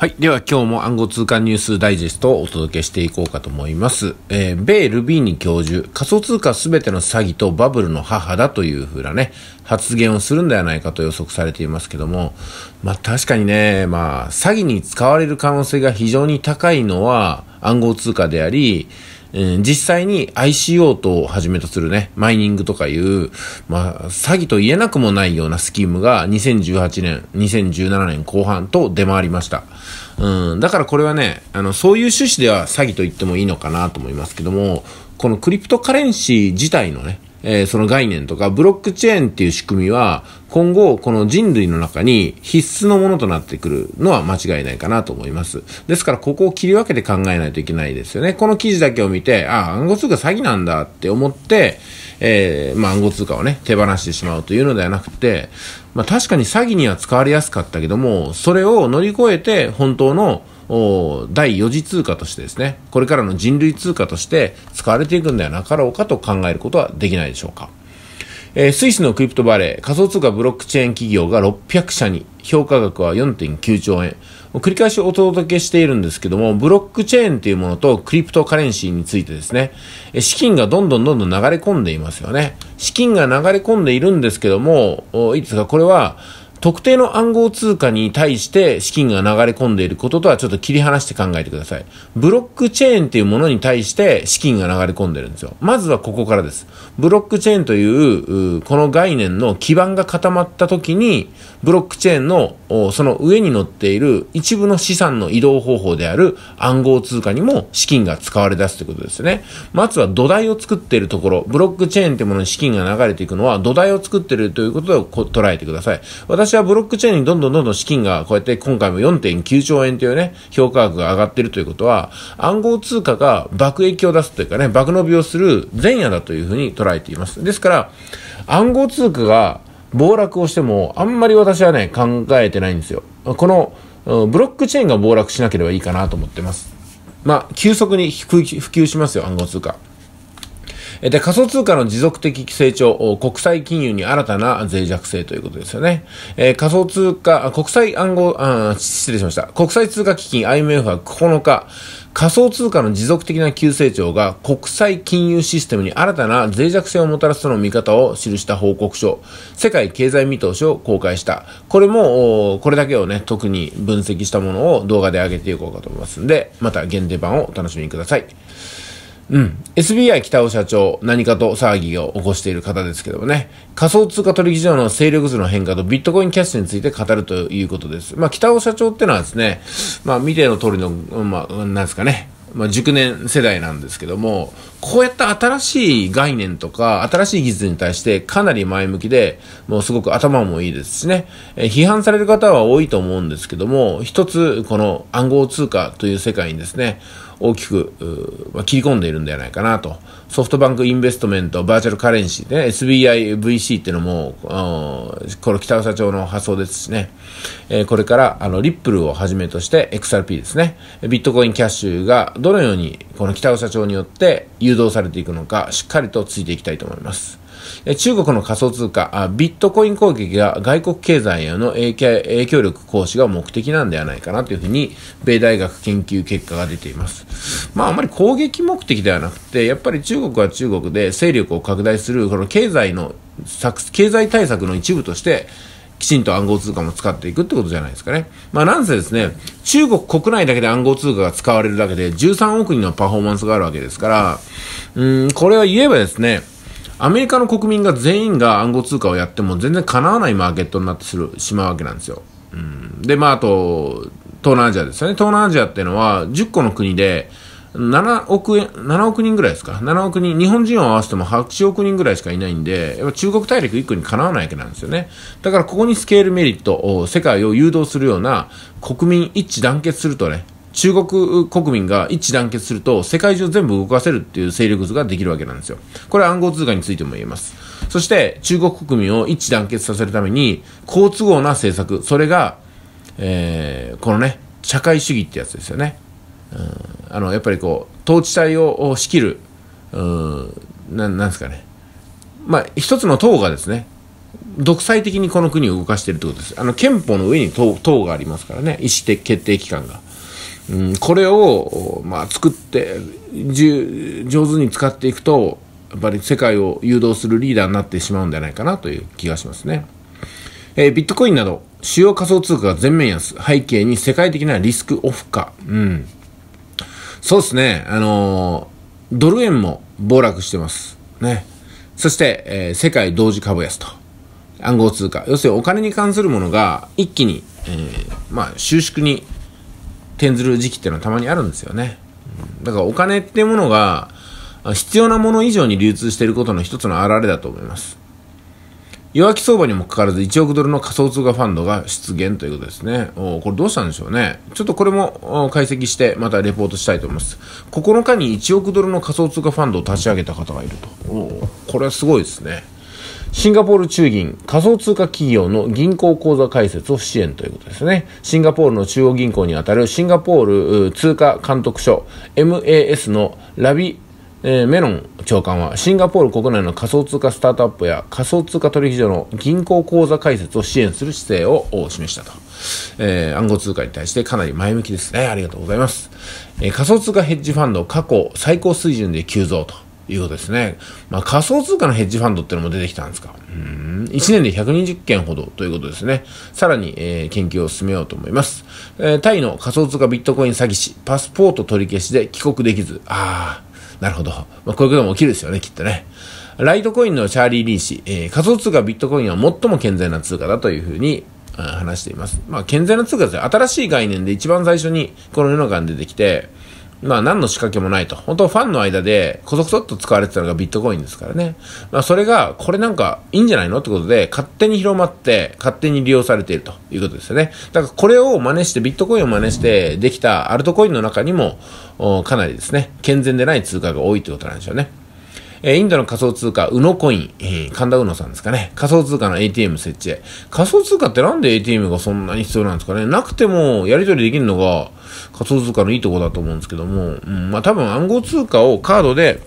はい。では今日も暗号通貨ニュースダイジェストをお届けしていこうかと思います。えー、米ルビーニ教授、仮想通貨すべての詐欺とバブルの母だというふうなね、発言をするんではないかと予測されていますけども、まあ確かにね、まあ詐欺に使われる可能性が非常に高いのは暗号通貨であり、え実際に ICO とをはじめとするね、マイニングとかいう、まあ、詐欺と言えなくもないようなスキームが2018年、2017年後半と出回りました。うん、だからこれはね、あの、そういう趣旨では詐欺と言ってもいいのかなと思いますけども、このクリプトカレンシー自体のね、えー、その概念とか、ブロックチェーンっていう仕組みは、今後、この人類の中に必須のものとなってくるのは間違いないかなと思います。ですから、ここを切り分けて考えないといけないですよね。この記事だけを見て、ああ、暗号通貨詐欺なんだって思って、えー、まあ、暗号通貨をね、手放してしまうというのではなくて、まあ、確かに詐欺には使われやすかったけども、それを乗り越えて、本当の、第4次通貨としてですね、これからの人類通貨として使われていくんではなかろうかと考えることはできないでしょうか。えー、スイスのクリプトバレー、仮想通貨ブロックチェーン企業が600社に、評価額は4.9兆円。繰り返しお届けしているんですけども、ブロックチェーンというものとクリプトカレンシーについてですね、資金がどんどんどんどん流れ込んでいますよね。資金が流れ込んでいるんですけども、いいですか、これは、特定の暗号通貨に対して資金が流れ込んでいることとはちょっと切り離して考えてください。ブロックチェーンっていうものに対して資金が流れ込んでるんですよ。まずはここからです。ブロックチェーンという、この概念の基盤が固まった時に、ブロックチェーンのその上に乗っている一部の資産の移動方法である暗号通貨にも資金が使われ出すということですね。まずは土台を作っているところ、ブロックチェーンっていうものに資金が流れていくのは土台を作っているということを捉えてください。私はブロックチェーンにどんどんどんどん資金がこうやって今回も4.9兆円というね、評価額が上がってるということは、暗号通貨が爆益を出すというかね、爆伸びをする前夜だというふうに捉えています。ですから、暗号通貨が暴落をしても、あんまり私はね、考えてないんですよ。この、ブロックチェーンが暴落しなければいいかなと思ってます。まあ、急速に普及しますよ、暗号通貨。で、仮想通貨の持続的成長、国際金融に新たな脆弱性ということですよね。えー、仮想通貨、国際暗号あ、失礼しました。国際通貨基金 IMF は9日、仮想通貨の持続的な急成長が国際金融システムに新たな脆弱性をもたらすとの見方を記した報告書、世界経済見通しを公開した。これも、これだけをね、特に分析したものを動画で上げていこうかと思いますんで、また限定版をお楽しみください。うん。SBI 北尾社長、何かと騒ぎを起こしている方ですけどもね、仮想通貨取引所の勢力図の変化とビットコインキャッシュについて語るということです。まあ、北尾社長ってのはですね、まあ、見ての通りの、まあ、なんですかね、まあ、熟年世代なんですけども、こうやった新しい概念とか、新しい技術に対してかなり前向きで、もうすごく頭もいいですしね、え批判される方は多いと思うんですけども、一つ、この暗号通貨という世界にですね、大きく、まあ、切り込んでいるんではないかなと。ソフトバンクインベストメント、バーチャルカレンシーで、ね、SBIVC っていうのも、この北社町の発想ですしね、えー、これから、あの、リップルをはじめとして XRP ですね、ビットコインキャッシュがどのように、この北社町によって誘導されていくのか、しっかりとついていきたいと思います。中国の仮想通貨、ビットコイン攻撃が外国経済への影響力行使が目的なんではないかなというふうに、米大学研究結果が出ています。まあ、あまり攻撃目的ではなくて、やっぱり中国は中国で勢力を拡大する、この経済の、経済対策の一部として、きちんと暗号通貨も使っていくってことじゃないですかね。まあなんせですね、中国国内だけで暗号通貨が使われるだけで13億人のパフォーマンスがあるわけですから、うん、これは言えばですね、アメリカの国民が全員が暗号通貨をやっても全然かなわないマーケットになってするしまうわけなんですよ。うん、で、まあ、あと、東南アジアですよね。東南アジアっていうのは10個の国で7億円、7億人ぐらいですか。7億人、日本人を合わせても8億人ぐらいしかいないんで、やっぱ中国大陸1個にかなわないわけなんですよね。だからここにスケールメリットを世界を誘導するような国民一致団結するとね、中国国民が一致団結すると世界中全部動かせるっていう勢力図ができるわけなんですよ。これは暗号通貨についても言えます。そして中国国民を一致団結させるために好都合な政策、それが、えー、このね、社会主義ってやつですよね。うん、あの、やっぱりこう、統治体を仕切る、うん、ななんですかね。まあ、一つの党がですね、独裁的にこの国を動かしているということです。あの憲法の上に党党がありますからね、意思決定機関が。うん、これを、まあ、作って上手に使っていくとやっぱり世界を誘導するリーダーになってしまうんじゃないかなという気がしますね、えー、ビットコインなど主要仮想通貨が全面安背景に世界的なリスクオフ化、うん、そうですねあのー、ドル円も暴落してますねそして、えー、世界同時株安と暗号通貨要するにお金に関するものが一気に、えー、まあ収縮に転ずる時期っていうのはたまにあるんですよね。だからお金っていうものが必要なもの以上に流通していることの一つの表れだと思います。弱気相場にもかかわらず1億ドルの仮想通貨ファンドが出現ということですね。おこれどうしたんでしょうね。ちょっとこれも解析してまたレポートしたいと思います。9日に1億ドルの仮想通貨ファンドを立ち上げた方がいると。おこれはすごいですね。シンガポール中銀仮想通貨企業の銀行口座開設を支援ということですね。シンガポールの中央銀行にあたるシンガポール通貨監督署 MAS のラビえー、メロン長官はシンガポール国内の仮想通貨スタートアップや仮想通貨取引所の銀行口座開設を支援する姿勢を示したと、えー、暗号通貨に対してかなり前向きですねありがとうございます、えー、仮想通貨ヘッジファンド過去最高水準で急増ということですね。まあ、仮想通貨のヘッジファンドっていうのも出てきたんですか。うん。1年で120件ほどということですね。さらに、えー、研究を進めようと思います。えー、タイの仮想通貨ビットコイン詐欺師、パスポート取り消しで帰国できず。ああ、なるほど。まあ、こういうことも起きるですよね、きっとね。ライトコインのチャーリー・リー氏、えー、仮想通貨ビットコインは最も健全な通貨だというふうに話しています。まあ、健全な通貨ですよ。新しい概念で一番最初にこの世の中に出てきて、まあ何の仕掛けもないと。本当ファンの間でこそこそっと使われてたのがビットコインですからね。まあそれが、これなんかいいんじゃないのってことで、勝手に広まって、勝手に利用されているということですよね。だからこれを真似して、ビットコインを真似してできたアルトコインの中にも、かなりですね、健全でない通貨が多いってことなんでしょうね。えインドの仮想通貨、ウノコイン、えー、神田ウノさんですかね。仮想通貨の ATM 設置。仮想通貨ってなんで ATM がそんなに必要なんですかね。なくても、やり取りできるのが、仮想通貨のいいとこだと思うんですけども、うん、まあ多分暗号通貨をカードで、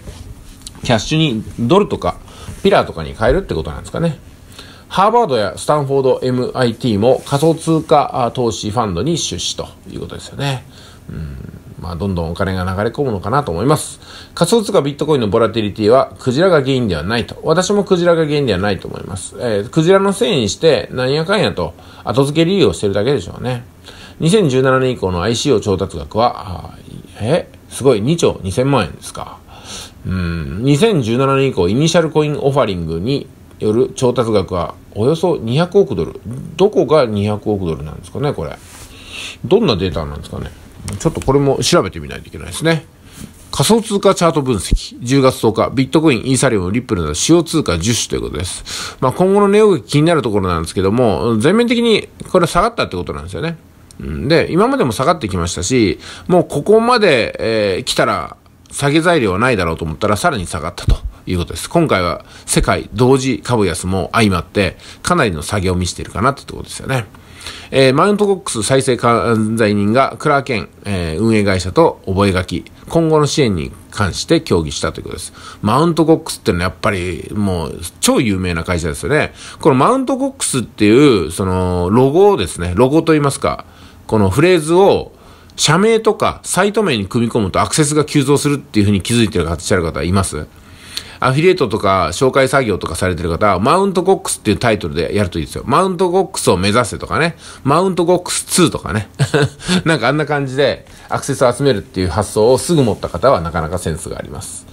キャッシュにドルとか、ピラーとかに変えるってことなんですかね。ハーバードやスタンフォード、MIT も仮想通貨投資ファンドに出資ということですよね。うんまあ、どんどんお金が流れ込むのかなと思います。仮想通貨ビットコインのボラティリティは、クジラが原因ではないと。私もクジラが原因ではないと思います。えー、クジラのせいにして、なんやかんやと、後付け理由をしてるだけでしょうね。2017年以降の ICO 調達額は、えすごい、2兆2000万円ですか。うん、2017年以降、イニシャルコインオファリングによる調達額は、およそ200億ドル。どこが200億ドルなんですかね、これ。どんなデータなんですかね。ちょっとこれも調べてみないといけないですね。仮想通貨チャート分析。10月10日、ビットコイン、イーサリアム、リップルなど主要通貨10種ということです。まあ、今後の値動き気になるところなんですけども、全面的にこれ下がったってことなんですよね。で、今までも下がってきましたし、もうここまで、えー、来たら下げ材料はないだろうと思ったらさらに下がったということです。今回は世界同時株安も相まって、かなりの下げを見せているかなってとことですよね。えー、マウントコックス再生管財人がクラーケン、えー、運営会社と覚書、今後の支援に関して協議したということです。マウントコックスってのはやっぱりもう超有名な会社ですよね。このマウントコックスっていう、そのロゴをですね、ロゴと言いますか、このフレーズを社名とかサイト名に組み込むとアクセスが急増するっていうふうに気づいてる方、いらっしゃる方いますアフィリエイトとか紹介作業とかされてる方は、マウントコックスっていうタイトルでやるといいですよ。マウントコックスを目指せとかね、マウントコックス2とかね。なんかあんな感じでアクセスを集めるっていう発想をすぐ持った方はなかなかセンスがあります。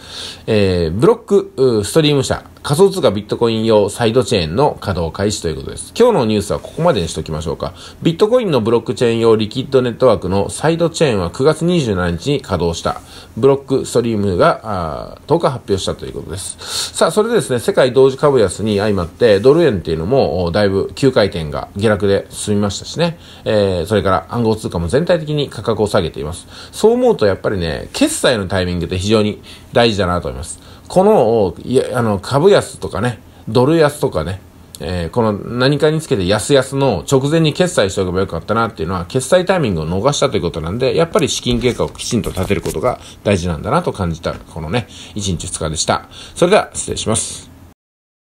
えー、ブロック、ストリーム社、仮想通貨ビットコイン用サイドチェーンの稼働開始ということです。今日のニュースはここまでにしときましょうか。ビットコインのブロックチェーン用リキッドネットワークのサイドチェーンは9月27日に稼働した。ブロックストリームが10日発表したということです。さあ、それでですね、世界同時株安に相まって、ドル円っていうのもだいぶ急回転が下落で進みましたしね。えー、それから暗号通貨も全体的に価格を下げています。そう思うとやっぱりね、決済のタイミングって非常に大事事だなと思います。この、いやあの、株安とかね、ドル安とかね、えー、この何かにつけて安安の直前に決済しておけばよかったなっていうのは、決済タイミングを逃したということなんで、やっぱり資金経過をきちんと立てることが大事なんだなと感じた、このね、1日2日でした。それでは、失礼します。